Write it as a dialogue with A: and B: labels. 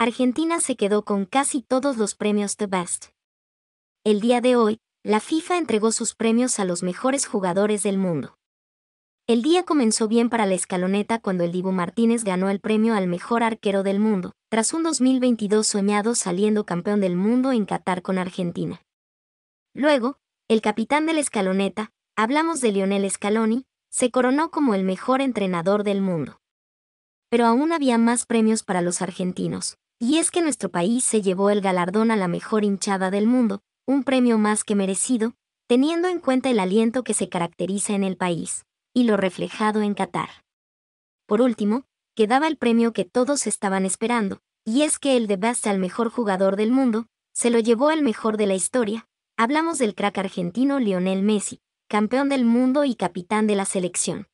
A: Argentina se quedó con casi todos los premios The Best. El día de hoy, la FIFA entregó sus premios a los mejores jugadores del mundo. El día comenzó bien para la escaloneta cuando el Dibu Martínez ganó el premio al mejor arquero del mundo, tras un 2022 soñado saliendo campeón del mundo en Qatar con Argentina. Luego, el capitán de la escaloneta, hablamos de Lionel Scaloni, se coronó como el mejor entrenador del mundo. Pero aún había más premios para los argentinos, y es que nuestro país se llevó el galardón a la mejor hinchada del mundo, un premio más que merecido, teniendo en cuenta el aliento que se caracteriza en el país, y lo reflejado en Qatar. Por último, quedaba el premio que todos estaban esperando, y es que el de Best al mejor jugador del mundo, se lo llevó el mejor de la historia, hablamos del crack argentino Lionel Messi, campeón del mundo y capitán de la selección.